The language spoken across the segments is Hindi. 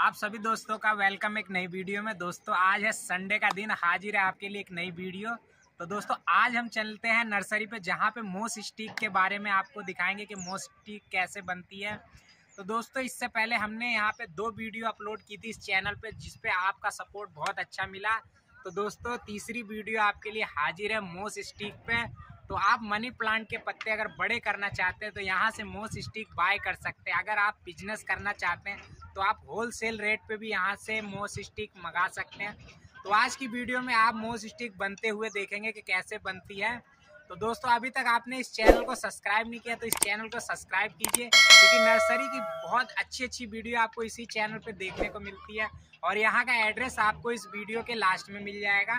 आप सभी दोस्तों का वेलकम एक नई वीडियो में दोस्तों आज है संडे का दिन हाजिर है आपके लिए एक नई वीडियो तो दोस्तों आज हम चलते हैं नर्सरी पे जहाँ पे मोस स्टिक के बारे में आपको दिखाएंगे कि मोस स्टिक कैसे बनती है तो दोस्तों इससे पहले हमने यहाँ पे दो वीडियो अपलोड की थी इस चैनल पर जिसपे आपका सपोर्ट बहुत अच्छा मिला तो दोस्तों तीसरी वीडियो आपके लिए हाजिर है मोस स्टिक पे तो आप मनी प्लांट के पत्ते अगर बड़े करना चाहते हैं तो यहाँ से मोस स्टिक बाय कर सकते हैं अगर आप बिजनेस करना चाहते हैं तो आप होलसेल रेट पे भी यहाँ से मोस स्टिक मंगा सकते हैं तो आज की वीडियो में आप मोस स्टिक बनते हुए देखेंगे कि कैसे बनती है तो दोस्तों अभी तक आपने इस चैनल को सब्सक्राइब नहीं किया तो इस चैनल को सब्सक्राइब कीजिए क्योंकि नर्सरी की बहुत अच्छी अच्छी वीडियो आपको इसी चैनल पर देखने को मिलती है और यहाँ का एड्रेस आपको इस वीडियो के लास्ट में मिल जाएगा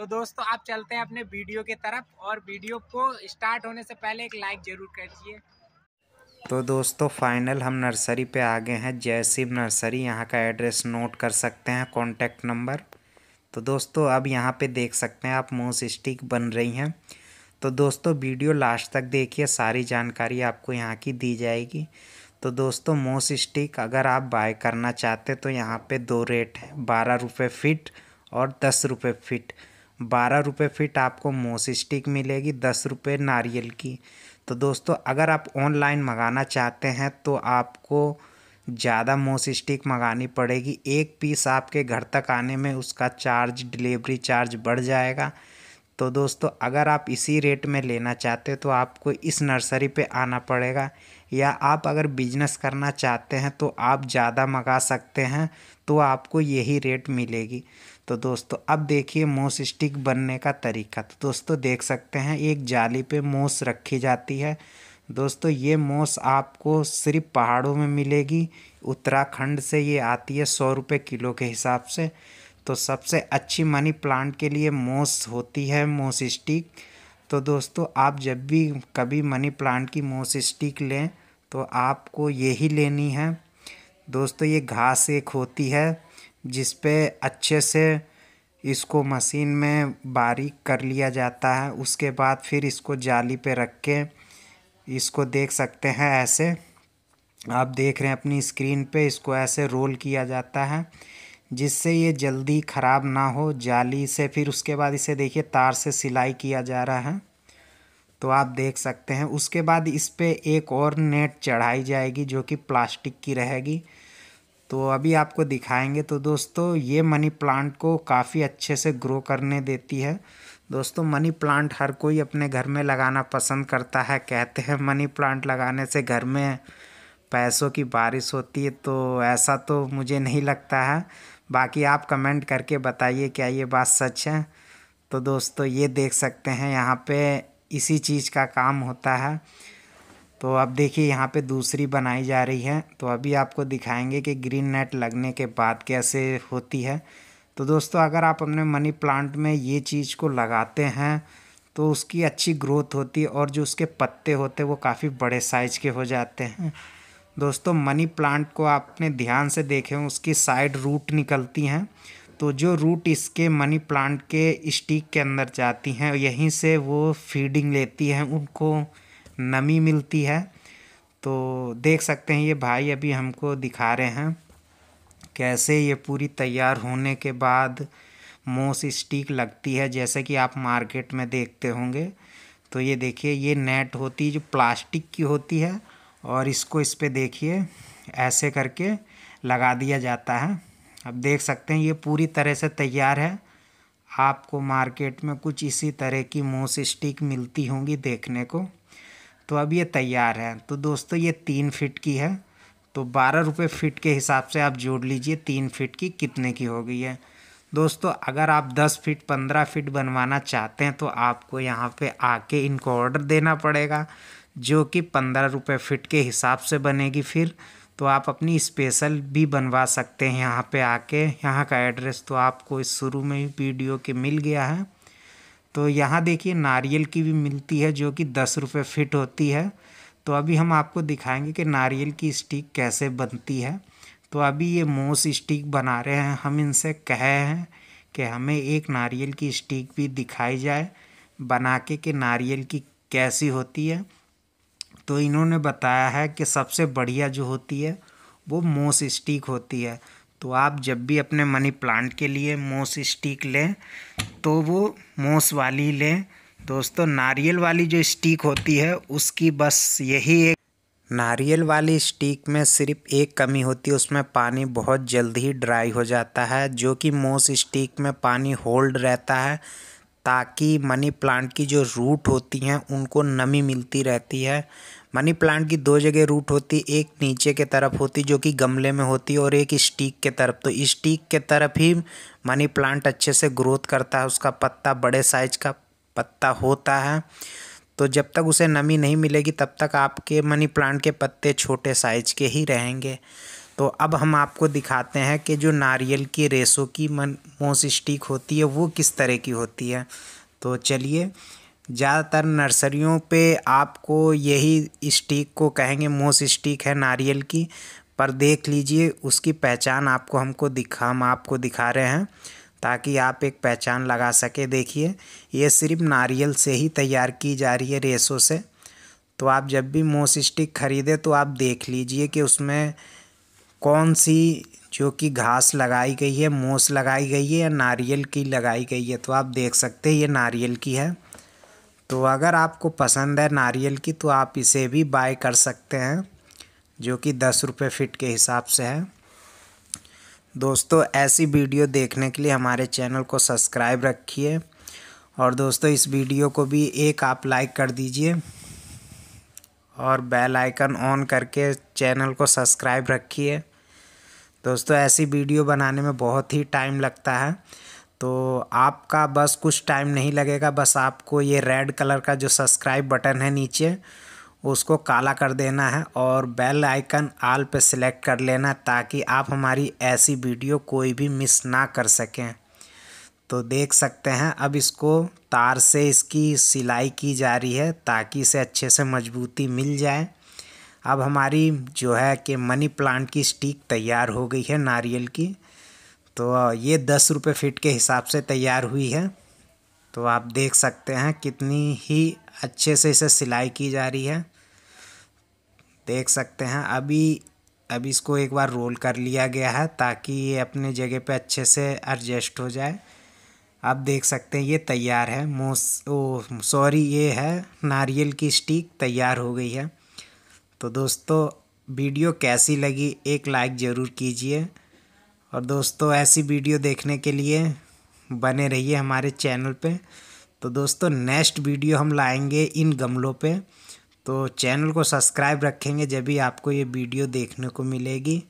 तो दोस्तों आप चलते हैं अपने वीडियो की तरफ और वीडियो को स्टार्ट होने से पहले एक लाइक ज़रूर करिए तो दोस्तों फाइनल हम नर्सरी पे आ गए हैं जयसिम नर्सरी यहाँ का एड्रेस नोट कर सकते हैं कॉन्टैक्ट नंबर तो दोस्तों अब यहाँ पे देख सकते हैं आप मोस स्टिक बन रही हैं तो दोस्तों वीडियो लास्ट तक देखिए सारी जानकारी आपको यहाँ की दी जाएगी तो दोस्तों मोस स्टिक अगर आप बाय करना चाहते तो यहाँ पर दो रेट हैं बारह रुपये फ़िट और दस रुपये फ़िट बारह रुपये फिट आपको मोस स्टिक मिलेगी दस रुपये नारियल की तो दोस्तों अगर आप ऑनलाइन मंगाना चाहते हैं तो आपको ज़्यादा मोस स्टिक मंगानी पड़ेगी एक पीस आपके घर तक आने में उसका चार्ज डिलीवरी चार्ज बढ़ जाएगा तो दोस्तों अगर आप इसी रेट में लेना चाहते हो तो आपको इस नर्सरी पे आना पड़ेगा या आप अगर बिजनेस करना चाहते हैं तो आप ज़्यादा मंगा सकते हैं तो आपको यही रेट मिलेगी तो दोस्तों अब देखिए मोस स्टिक बनने का तरीका तो दोस्तों देख सकते हैं एक जाली पे मोस रखी जाती है दोस्तों ये मोस आपको सिर्फ पहाड़ों में मिलेगी उत्तराखंड से ये आती है सौ रुपये किलो के हिसाब से तो सबसे अच्छी मनी प्लांट के लिए मोस होती है मोस स्टिक तो दोस्तों आप जब भी कभी मनी प्लांट की मोस स्टिक लें तो आपको यही लेनी है दोस्तों ये घास एक होती है जिस पे अच्छे से इसको मशीन में बारीक कर लिया जाता है उसके बाद फिर इसको जाली पे रख के इसको देख सकते हैं ऐसे आप देख रहे हैं अपनी स्क्रीन पे इसको ऐसे रोल किया जाता है जिससे ये जल्दी ख़राब ना हो जाली से फिर उसके बाद इसे देखिए तार से सिलाई किया जा रहा है तो आप देख सकते हैं उसके बाद इस पर एक और नेट चढ़ाई जाएगी जो कि प्लास्टिक की रहेगी तो अभी आपको दिखाएंगे तो दोस्तों ये मनी प्लांट को काफ़ी अच्छे से ग्रो करने देती है दोस्तों मनी प्लांट हर कोई अपने घर में लगाना पसंद करता है कहते हैं मनी प्लांट लगाने से घर में पैसों की बारिश होती है तो ऐसा तो मुझे नहीं लगता है बाकी आप कमेंट करके बताइए क्या ये बात सच है तो दोस्तों ये देख सकते हैं यहाँ पे इसी चीज़ का काम होता है तो अब देखिए यहाँ पे दूसरी बनाई जा रही है तो अभी आपको दिखाएंगे कि ग्रीन नेट लगने के बाद कैसे होती है तो दोस्तों अगर आप अपने मनी प्लांट में ये चीज़ को लगाते हैं तो उसकी अच्छी ग्रोथ होती है और जो उसके पत्ते होते हैं वो काफ़ी बड़े साइज के हो जाते हैं दोस्तों मनी प्लांट को आपने ध्यान से देखें उसकी साइड रूट निकलती हैं तो जो रूट इसके मनी प्लांट के स्टिक के अंदर जाती हैं यहीं से वो फीडिंग लेती हैं उनको नमी मिलती है तो देख सकते हैं ये भाई अभी हमको दिखा रहे हैं कैसे ये पूरी तैयार होने के बाद मोस स्टिक लगती है जैसे कि आप मार्केट में देखते होंगे तो ये देखिए ये नेट होती है जो प्लास्टिक की होती है और इसको इस पर देखिए ऐसे करके लगा दिया जाता है अब देख सकते हैं ये पूरी तरह से तैयार है आपको मार्केट में कुछ इसी तरह की मोस स्टिक मिलती होंगी देखने को तो अब ये तैयार है तो दोस्तों ये तीन फिट की है तो बारह रुपये फिट के हिसाब से आप जोड़ लीजिए तीन फिट की कितने की हो गई है दोस्तों अगर आप दस फिट पंद्रह फिट बनवाना चाहते हैं तो आपको यहाँ पे आके इनको ऑर्डर देना पड़ेगा जो कि पंद्रह रुपये फिट के हिसाब से बनेगी फिर तो आप अपनी स्पेशल भी बनवा सकते हैं यहाँ पे आके यहाँ का एड्रेस तो आपको इस शुरू में ही वीडियो के मिल गया है तो यहाँ देखिए नारियल की भी मिलती है जो कि दस रुपये फिट होती है तो अभी हम आपको दिखाएंगे कि नारियल की स्टिक कैसे बनती है तो अभी ये मोस स्टिक बना रहे हैं हम इनसे कहे हैं कि हमें एक नारियल की स्टिक भी दिखाई जाए बना के कि नारियल की कैसी होती है तो इन्होंने बताया है कि सबसे बढ़िया जो होती है वो मोस स्टिक होती है तो आप जब भी अपने मनी प्लांट के लिए मोस स्टिक लें तो वो मोस वाली लें दोस्तों नारियल वाली जो स्टिक होती है उसकी बस यही एक नारियल वाली स्टिक में सिर्फ एक कमी होती है उसमें पानी बहुत जल्द ही ड्राई हो जाता है जो कि मोस स्टिक में पानी होल्ड रहता है ताकि मनी प्लांट की जो रूट होती हैं उनको नमी मिलती रहती है मनी प्लांट की दो जगह रूट होती एक नीचे के तरफ होती जो कि गमले में होती और एक स्टीक के तरफ तो स्टीक के तरफ ही मनी प्लांट अच्छे से ग्रोथ करता है उसका पत्ता बड़े साइज का पत्ता होता है तो जब तक उसे नमी नहीं मिलेगी तब तक आपके मनी प्लांट के पत्ते छोटे साइज के ही रहेंगे तो अब हम आपको दिखाते हैं कि जो नारियल की रेसों की मन मोस स्टिक होती है वो किस तरह की होती है तो चलिए ज़्यादातर नर्सरियों पे आपको यही स्टिक को कहेंगे मोस स्टिक है नारियल की पर देख लीजिए उसकी पहचान आपको हमको दिखा हम आपको दिखा रहे हैं ताकि आप एक पहचान लगा सके देखिए ये सिर्फ नारियल से ही तैयार की जा रही है रेसों से तो आप जब भी मोस स्टिक ख़रीदें तो आप देख लीजिए कि उसमें कौन सी जो कि घास लगाई गई है मोस लगाई गई है या नारियल की लगाई गई है तो आप देख सकते हैं ये नारियल की है तो अगर आपको पसंद है नारियल की तो आप इसे भी बाय कर सकते हैं जो कि दस रुपये फिट के हिसाब से है दोस्तों ऐसी वीडियो देखने के लिए हमारे चैनल को सब्सक्राइब रखिए और दोस्तों इस वीडियो को भी एक आप लाइक कर दीजिए और बेल आइकन ऑन करके चैनल को सब्सक्राइब रखिए दोस्तों ऐसी वीडियो बनाने में बहुत ही टाइम लगता है तो आपका बस कुछ टाइम नहीं लगेगा बस आपको ये रेड कलर का जो सब्सक्राइब बटन है नीचे उसको काला कर देना है और बेल आइकन आल पे सिलेक्ट कर लेना ताकि आप हमारी ऐसी वीडियो कोई भी मिस ना कर सकें तो देख सकते हैं अब इसको तार से इसकी सिलाई की जा रही है ताकि इसे अच्छे से मजबूती मिल जाए अब हमारी जो है कि मनी प्लांट की स्टिक तैयार हो गई है नारियल की तो ये दस रुपये फिट के हिसाब से तैयार हुई है तो आप देख सकते हैं कितनी ही अच्छे से इसे सिलाई की जा रही है देख सकते हैं अभी अब इसको एक बार रोल कर लिया गया है ताकि ये अपने जगह पे अच्छे से एडजस्ट हो जाए आप देख सकते हैं ये तैयार है मोस ओ सॉरी ये है नारियल की स्टिक तैयार हो गई है तो दोस्तों वीडियो कैसी लगी एक लाइक ज़रूर कीजिए और दोस्तों ऐसी वीडियो देखने के लिए बने रहिए हमारे चैनल पे तो दोस्तों नेक्स्ट वीडियो हम लाएंगे इन गमलों पे तो चैनल को सब्सक्राइब रखेंगे जब भी आपको ये वीडियो देखने को मिलेगी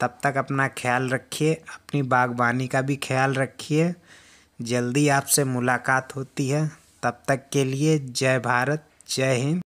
तब तक अपना ख्याल रखिए अपनी बागबानी का भी ख्याल रखिए जल्दी आपसे मुलाकात होती है तब तक के लिए जय भारत जय हिंद